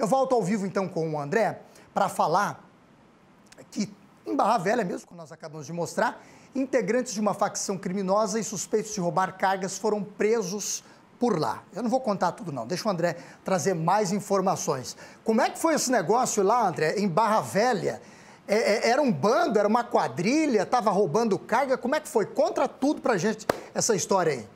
Eu volto ao vivo então com o André para falar que em Barra Velha, mesmo como nós acabamos de mostrar, integrantes de uma facção criminosa e suspeitos de roubar cargas foram presos por lá. Eu não vou contar tudo não, deixa o André trazer mais informações. Como é que foi esse negócio lá, André, em Barra Velha? É, é, era um bando, era uma quadrilha, estava roubando carga? Como é que foi? contra tudo a gente essa história aí.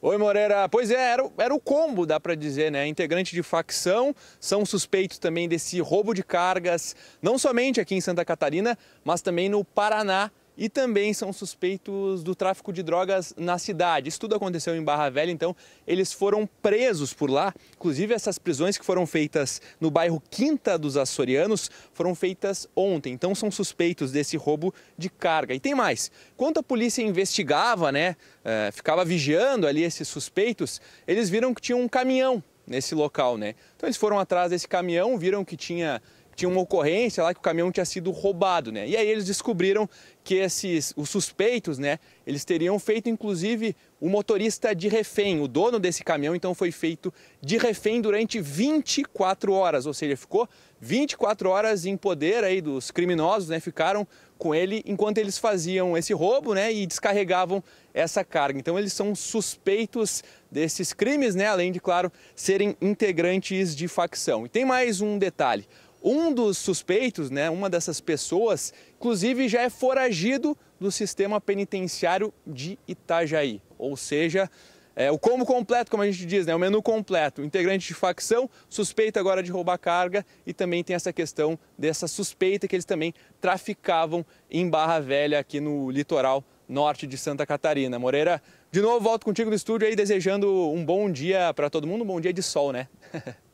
Oi, Moreira. Pois é, era, era o combo, dá para dizer, né? Integrante de facção, são suspeitos também desse roubo de cargas, não somente aqui em Santa Catarina, mas também no Paraná e também são suspeitos do tráfico de drogas na cidade. Isso tudo aconteceu em Barra Velha, então eles foram presos por lá. Inclusive, essas prisões que foram feitas no bairro Quinta dos Açorianos foram feitas ontem. Então, são suspeitos desse roubo de carga. E tem mais: quando a polícia investigava, né, eh, ficava vigiando ali esses suspeitos, eles viram que tinha um caminhão nesse local, né? Então, eles foram atrás desse caminhão, viram que tinha tinha uma ocorrência lá que o caminhão tinha sido roubado, né? E aí eles descobriram que esses os suspeitos, né, eles teriam feito inclusive o motorista de refém, o dono desse caminhão então foi feito de refém durante 24 horas, ou seja, ficou 24 horas em poder aí dos criminosos, né? Ficaram com ele enquanto eles faziam esse roubo, né, e descarregavam essa carga. Então eles são suspeitos desses crimes, né, além de claro serem integrantes de facção. E tem mais um detalhe. Um dos suspeitos, né, uma dessas pessoas, inclusive já é foragido do sistema penitenciário de Itajaí. Ou seja, é, o como completo, como a gente diz, né, o menu completo. Integrante de facção, suspeito agora de roubar carga e também tem essa questão dessa suspeita que eles também traficavam em Barra Velha, aqui no litoral norte de Santa Catarina. Moreira, de novo volto contigo no estúdio aí, desejando um bom dia para todo mundo, um bom dia de sol, né?